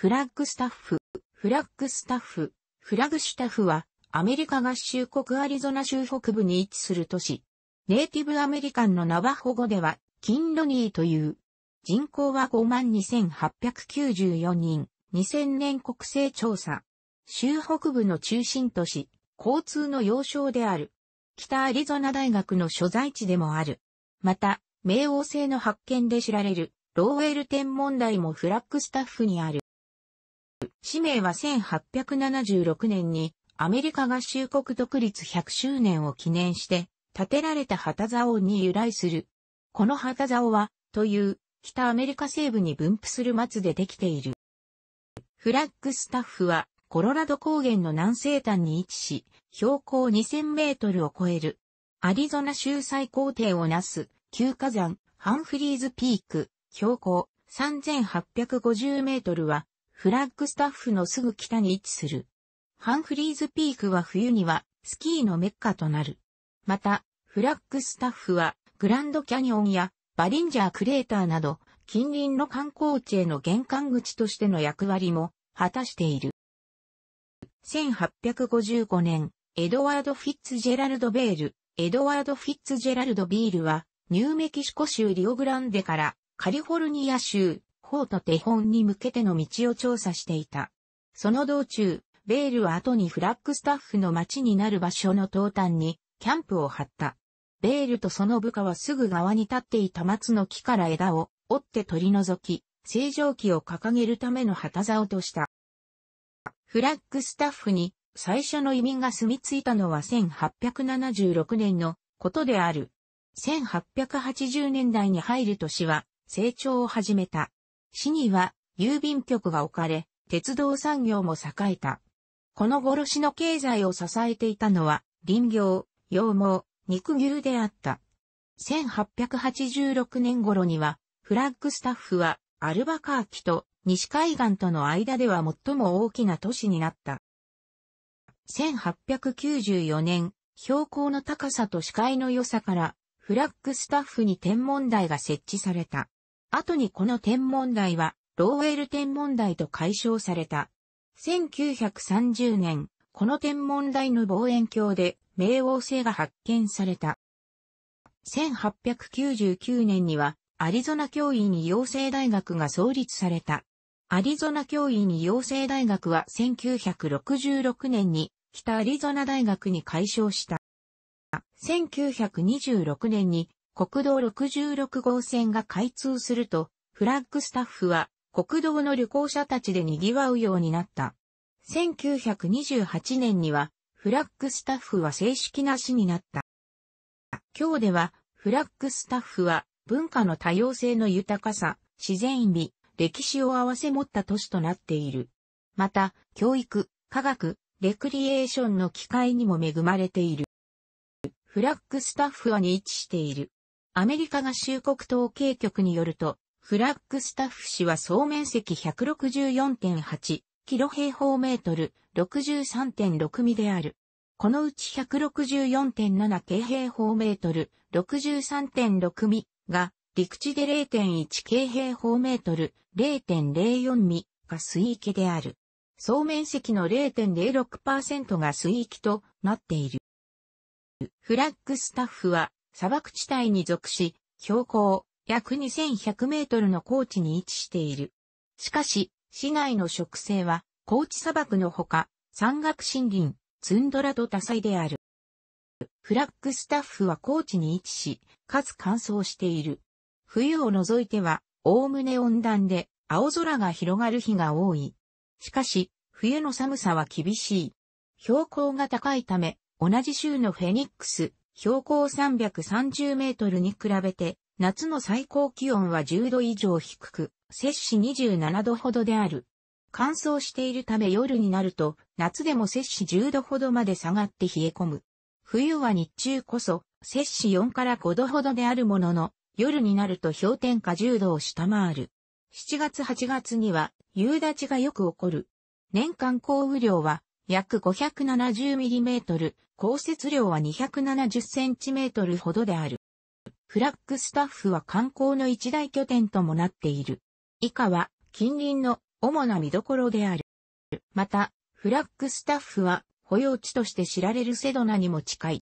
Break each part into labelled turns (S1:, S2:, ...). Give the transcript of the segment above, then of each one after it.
S1: フラッグスタッフ、フラッグスタッフ、フラッグスタッフは、アメリカ合衆国アリゾナ州北部に位置する都市。ネイティブアメリカンのナバホ語では、キンロニーという。人口は52,894人。2000年国勢調査。州北部の中心都市、交通の要衝である。北アリゾナ大学の所在地でもある。また、冥王星の発見で知られる、ローウェル天文台もフラッグスタッフにある。氏名は1876年にアメリカ合衆国独立100周年を記念して建てられた旗竿に由来する。この旗竿は、という北アメリカ西部に分布する松でできている。フラッグスタッフはコロラド高原の南西端に位置し、標高2000メートルを超える。アリゾナ州最高低をなす、旧火山、ハンフリーズピーク、標高3850メートルは、フラッグスタッフのすぐ北に位置する。ハンフリーズピークは冬にはスキーのメッカとなる。また、フラッグスタッフはグランドキャニオンやバリンジャークレーターなど近隣の観光地への玄関口としての役割も果たしている。1855年、エドワード・フィッツジェラルド・ベール、エドワード・フィッツジェラルド・ビールは、ニューメキシコ州リオグランデからカリフォルニア州法と手本に向けての道を調査していた。その道中、ベールは後にフラッグスタッフの町になる場所の東端にキャンプを張った。ベールとその部下はすぐ側に立っていた松の木から枝を折って取り除き、正常期を掲げるための旗竿とした。フラッグスタッフに最初の移民が住み着いたのは1876年のことである。1880年代に入る年は成長を始めた。市には郵便局が置かれ、鉄道産業も栄えた。この殺しの経済を支えていたのは、林業、羊毛、肉牛であった。1886年頃には、フラッグスタッフは、アルバカーキと西海岸との間では最も大きな都市になった。1894年、標高の高さと視界の良さから、フラッグスタッフに天文台が設置された。後にこの天文台は、ローエル天文台と解消された。1930年、この天文台の望遠鏡で、冥王星が発見された。1899年には、アリゾナ教委に養成大学が創立された。アリゾナ教委に養成大学は1966年に北アリゾナ大学に改称した。1926年に国道66号線が開通すると、フラッグスタッフは国道の旅行者たちで賑わうようになった。1928年には、フラッグスタッフは正式な市になった。今日では、フラッグスタッフは文化の多様性の豊かさ、自然美、歴史を合わせ持った都市となっている。また、教育、科学、レクリエーションの機会にも恵まれている。フラッグスタッフはに位置している。アメリカ合衆国統計局によると、フラッグスタッフ市は総面積164.8キロ平方メートル63.6ミである。このうち164.7京平方メートル63.6ミが陸地で0.1京平方メートル0.04ミが水域である。総面積の0.06%が水域となっている。フラッグスタッフは砂漠地帯に属し、標高約2100メートルの高地に位置している。しかし、市内の植生は、高地砂漠のほか、山岳森林、ツンドラと多彩である。フラッグスタッフは高地に位置し、かつ乾燥している。冬を除いては、おおむね温暖で、青空が広がる日が多い。しかし、冬の寒さは厳しい。標高が高いため、同じ州のフェニックス、標高330メートルに比べて、夏の最高気温は10度以上低く、摂氏27度ほどである。乾燥しているため夜になると、夏でも摂氏10度ほどまで下がって冷え込む。冬は日中こそ、摂氏4から5度ほどであるものの、夜になると氷点下10度を下回る。7月8月には夕立がよく起こる。年間降雨量は約 570mm、降雪量は 270cm ほどである。フラッグスタッフは観光の一大拠点ともなっている。以下は近隣の主な見どころである。また、フラッグスタッフは保養地として知られるセドナにも近い。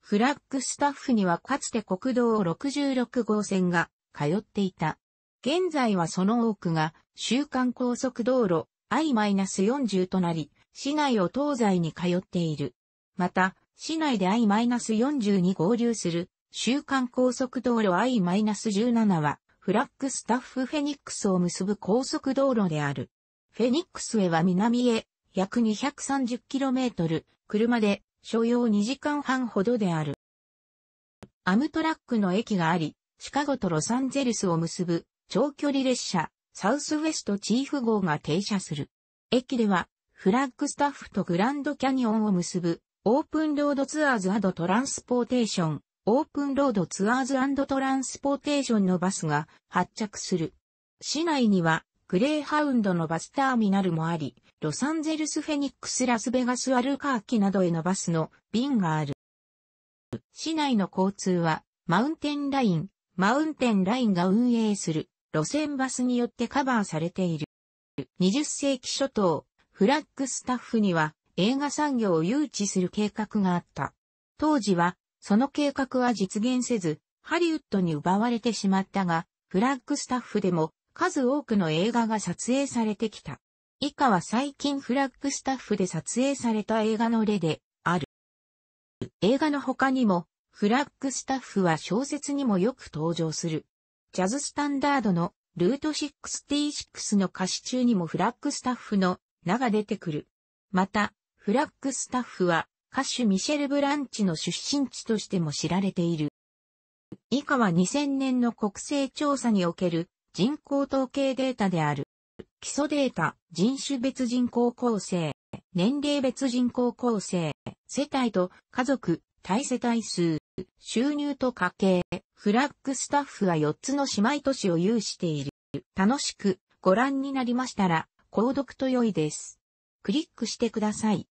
S1: フラッグスタッフにはかつて国道66号線が通っていた。現在はその多くが、週間高速道路 I-40 となり、市内を東西に通っている。また、市内で I-40 に合流する、週間高速道路 I-17 は、フラッグスタッフフェニックスを結ぶ高速道路である。フェニックスへは南へ、約 230km、車で、所要2時間半ほどである。アムトラックの駅があり、シカゴとロサンゼルスを結ぶ長距離列車、サウスウェストチーフ号が停車する。駅ではフラッグスタッフとグランドキャニオンを結ぶ、オープンロードツアーズトランスポーテーション、オープンロードツアーズトランスポーテーションのバスが発着する。市内には、グレーハウンドのバスターミナルもあり、ロサンゼルスフェニックスラスベガスアルカーキなどへのバスの便がある。市内の交通は、マウンテンライン、マウンテンラインが運営する路線バスによってカバーされている。20世紀初頭、フラッグスタッフには映画産業を誘致する計画があった。当時は、その計画は実現せず、ハリウッドに奪われてしまったが、フラッグスタッフでも数多くの映画が撮影されてきた。以下は最近フラッグスタッフで撮影された映画の例である。映画の他にも、フラッグスタッフは小説にもよく登場する。ジャズスタンダードのルート66の歌詞中にもフラッグスタッフの名が出てくる。また、フラッグスタッフは歌手ミシェル・ブランチの出身地としても知られている。以下は2000年の国勢調査における人口統計データである。基礎データ、人種別人口構成、年齢別人口構成、世帯と家族、対世帯数、収入と家計、フラッグスタッフは4つの姉妹都市を有している。楽しくご覧になりましたら、購読と良いです。クリックしてください。